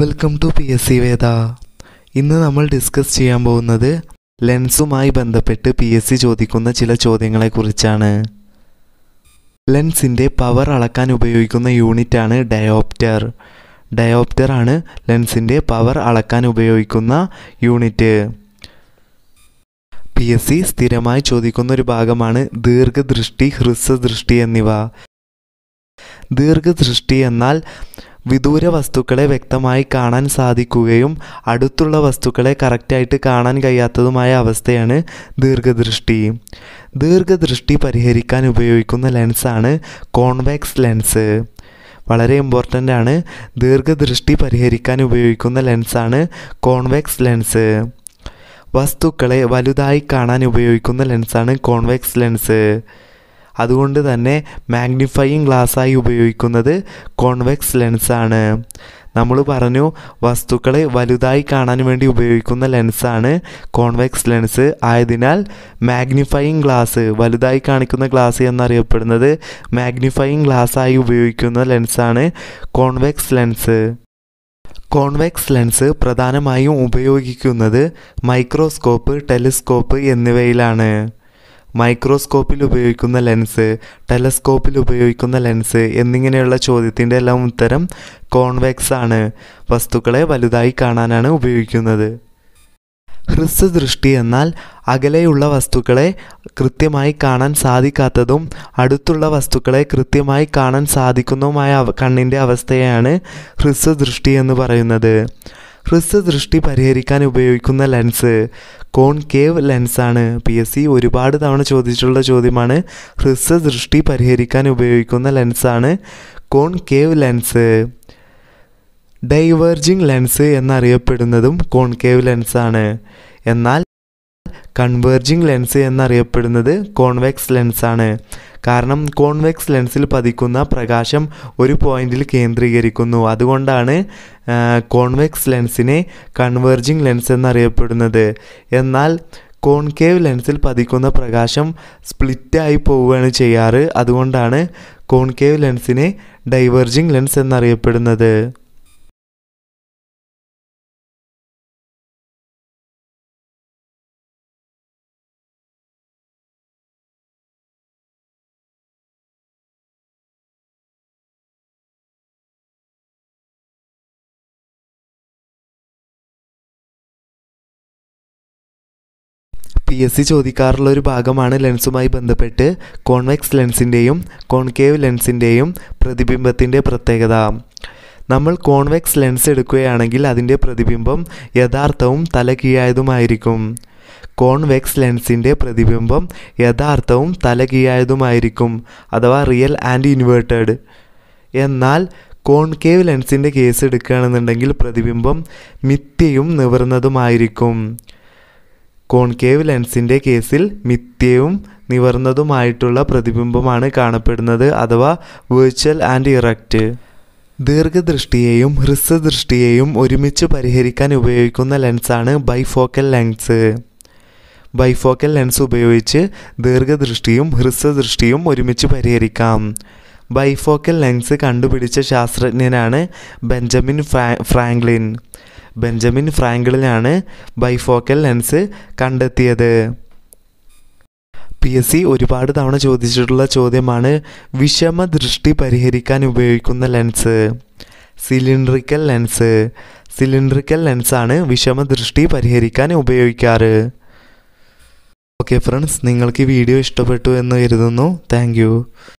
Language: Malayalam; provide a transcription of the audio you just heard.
welcome to P S C Veda ഇന്ന് നമ്മൾ ഡിസ്കസ് ചെയ്യാൻ പോകുന്നത് ലെൻസുമായി ബന്ധപ്പെട്ട് പി എസ് സി ചോദിക്കുന്ന ചില ചോദ്യങ്ങളെക്കുറിച്ചാണ് ലെൻസിൻ്റെ പവർ അളക്കാൻ ഉപയോഗിക്കുന്ന യൂണിറ്റാണ് ഡയോപ്റ്റർ ഡയോപ്റ്റർ ആണ് ലെൻസിൻ്റെ പവർ അളക്കാൻ ഉപയോഗിക്കുന്ന യൂണിറ്റ് പി എസ് സി സ്ഥിരമായി ചോദിക്കുന്ന ഒരു ഭാഗമാണ് ദീർഘദൃഷ്ടി ഹ്രസ്വദൃഷ്ടി എന്നിവ ദീർഘദൃഷ്ടി എന്നാൽ വിദൂര വസ്തുക്കളെ വ്യക്തമായി കാണാൻ സാധിക്കുകയും അടുത്തുള്ള വസ്തുക്കളെ കറക്റ്റായിട്ട് കാണാൻ കഴിയാത്തതുമായ അവസ്ഥയാണ് ദീർഘദൃഷ്ടി ദീർഘദൃഷ്ടി പരിഹരിക്കാൻ ഉപയോഗിക്കുന്ന ലെൻസാണ് കോൺവെക്സ് ലെൻസ് വളരെ ഇമ്പോർട്ടൻ്റ് ആണ് ദീർഘദൃഷ്ടി പരിഹരിക്കാൻ ഉപയോഗിക്കുന്ന ലെൻസാണ് കോൺവെക്സ് ലെൻസ് വസ്തുക്കളെ വലുതായി കാണാൻ ഉപയോഗിക്കുന്ന ലെൻസാണ് കോൺവെക്സ് ലെൻസ് അതുകൊണ്ട് തന്നെ മാഗ്നിഫയിങ് ഗ്ലാസ്സായി ഉപയോഗിക്കുന്നത് കോൺവെക്സ് ലെൻസാണ് നമ്മൾ പറഞ്ഞു വസ്തുക്കളെ വലുതായി കാണാൻ വേണ്ടി ഉപയോഗിക്കുന്ന ലെൻസാണ് കോൺവെക്സ് ലെൻസ് ആയതിനാൽ മാഗ്നിഫയിങ് ഗ്ലാസ് വലുതായി കാണിക്കുന്ന ഗ്ലാസ് എന്നറിയപ്പെടുന്നത് മാഗ്നിഫയിങ് ഗ്ലാസ്സായി ഉപയോഗിക്കുന്ന ലെൻസാണ് കോൺവെക്സ് ലെൻസ് കോൺവെക്സ് ലെൻസ് പ്രധാനമായും ഉപയോഗിക്കുന്നത് മൈക്രോസ്കോപ്പ് ടെലിസ്കോപ്പ് എന്നിവയിലാണ് മൈക്രോസ്കോപ്പിൽ ഉപയോഗിക്കുന്ന ലെൻസ് ടെലസ്കോപ്പിൽ ഉപയോഗിക്കുന്ന ലെൻസ് എന്നിങ്ങനെയുള്ള ചോദ്യത്തിൻ്റെ എല്ലാം ഉത്തരം കോൺവെക്സ് ആണ് വസ്തുക്കളെ വലുതായി കാണാനാണ് ഉപയോഗിക്കുന്നത് ഹ്രസ്വദൃഷ്ടി എന്നാൽ അകലെയുള്ള വസ്തുക്കളെ കൃത്യമായി കാണാൻ സാധിക്കാത്തതും അടുത്തുള്ള വസ്തുക്കളെ കൃത്യമായി കാണാൻ സാധിക്കുന്നതുമായ കണ്ണിൻ്റെ അവസ്ഥയാണ് ഹ്രസ്വദൃഷ്ടി എന്ന് പറയുന്നത് ഹ്രസ്വ ദൃഷ്ടി പരിഹരിക്കാൻ ഉപയോഗിക്കുന്ന ലെൻസ് കോൺകേവ് ലെൻസാണ് പി എസ് സി ഒരുപാട് തവണ ചോദിച്ചിട്ടുള്ള ചോദ്യമാണ് ഹ്രസ്വ ദൃഷ്ടി പരിഹരിക്കാൻ ഉപയോഗിക്കുന്ന ലെൻസാണ് കോൺകേവ് ലെൻസ് ഡൈവേർജിങ് ലെൻസ് എന്നറിയപ്പെടുന്നതും കോൺകേവ് ലെൻസാണ് എന്നാൽ കൺവേർജിങ് ലെൻസ് എന്നറിയപ്പെടുന്നത് കോൺവെക്സ് ലെൻസാണ് കാരണം കോൺവെക്സ് ലെൻസിൽ പതിക്കുന്ന പ്രകാശം ഒരു പോയിന്റിൽ കേന്ദ്രീകരിക്കുന്നു അതുകൊണ്ടാണ് കോൺവെക്സ് ലെൻസിനെ കൺവേർജിങ് ലെൻസ് എന്നറിയപ്പെടുന്നത് എന്നാൽ കോൺകേവ് ലെൻസിൽ പതിക്കുന്ന പ്രകാശം സ്പ്ലിറ്റായി പോവുകയാണ് ചെയ്യാറ് അതുകൊണ്ടാണ് കോൺകേവ് ലെൻസിനെ ഡൈവേർജിങ് ലെൻസ് എന്നറിയപ്പെടുന്നത് എസ് സി ചോദിക്കാറുള്ള ഒരു ഭാഗമാണ് ലെൻസുമായി ബന്ധപ്പെട്ട് കോൺവെക്സ് ലെൻസിൻ്റെയും കോൺകേവ് ലെൻസിൻ്റെയും പ്രതിബിംബത്തിൻ്റെ പ്രത്യേകത നമ്മൾ കോൺവെക്സ് ലെൻസ് എടുക്കുകയാണെങ്കിൽ അതിൻ്റെ പ്രതിബിംബം യഥാർത്ഥവും തലകീഴായതുമായിരിക്കും കോൺവെക്സ് ലെൻസിൻ്റെ പ്രതിബിംബം യഥാർത്ഥവും തലകീഴായതുമായിരിക്കും അഥവാ റിയൽ ആൻഡ് ഇൻവേർട്ടഡ് എന്നാൽ കോൺകേവ് ലെൻസിൻ്റെ കേസ് എടുക്കുകയാണെന്നുണ്ടെങ്കിൽ പ്രതിബിംബം മിഥ്യയും നിവർന്നതുമായിരിക്കും കോൺകേവ് ലെൻസിൻ്റെ കേസിൽ മിഥ്യയും നിവർന്നതുമായിട്ടുള്ള പ്രതിബിംബമാണ് കാണപ്പെടുന്നത് അഥവാ വെർച്വൽ ആൻഡ് ഇറക്റ്റ് ദീർഘദൃഷ്ടിയെയും ഹ്രസ്വദൃഷ്ടിയെയും ഒരുമിച്ച് പരിഹരിക്കാൻ ഉപയോഗിക്കുന്ന ലെൻസാണ് ബൈഫോക്കൽ ലെൻസ് ബൈഫോക്കൽ ലെൻസ് ഉപയോഗിച്ച് ദീർഘദൃഷ്ടിയും ഹ്രസ്വദൃഷ്ടിയും ഒരുമിച്ച് പരിഹരിക്കാം ബൈഫോക്കൽ ലെൻസ് കണ്ടുപിടിച്ച ശാസ്ത്രജ്ഞനാണ് ബെഞ്ചമിൻ ഫ്രാങ്ക്ലിൻ ബെഞ്ചമിൻ ഫ്രാങ്കിളിനാണ് ബൈഫോക്കൽ ലെൻസ് കണ്ടെത്തിയത് പി എസ് സി ഒരുപാട് തവണ ചോദിച്ചിട്ടുള്ള ചോദ്യമാണ് വിഷമ ദൃഷ്ടി പരിഹരിക്കാൻ ഉപയോഗിക്കുന്ന ലെൻസ് സിലിണ്ടറിക്കൽ ലെൻസ് സിലിണ്ടറിക്കൽ ലെൻസാണ് വിഷമ ദൃഷ്ടി പരിഹരിക്കാൻ ഉപയോഗിക്കാറ് ഓക്കെ ഫ്രണ്ട്സ് നിങ്ങൾക്ക് ഈ വീഡിയോ ഇഷ്ടപ്പെട്ടു എന്ന് കരുതുന്നു താങ്ക്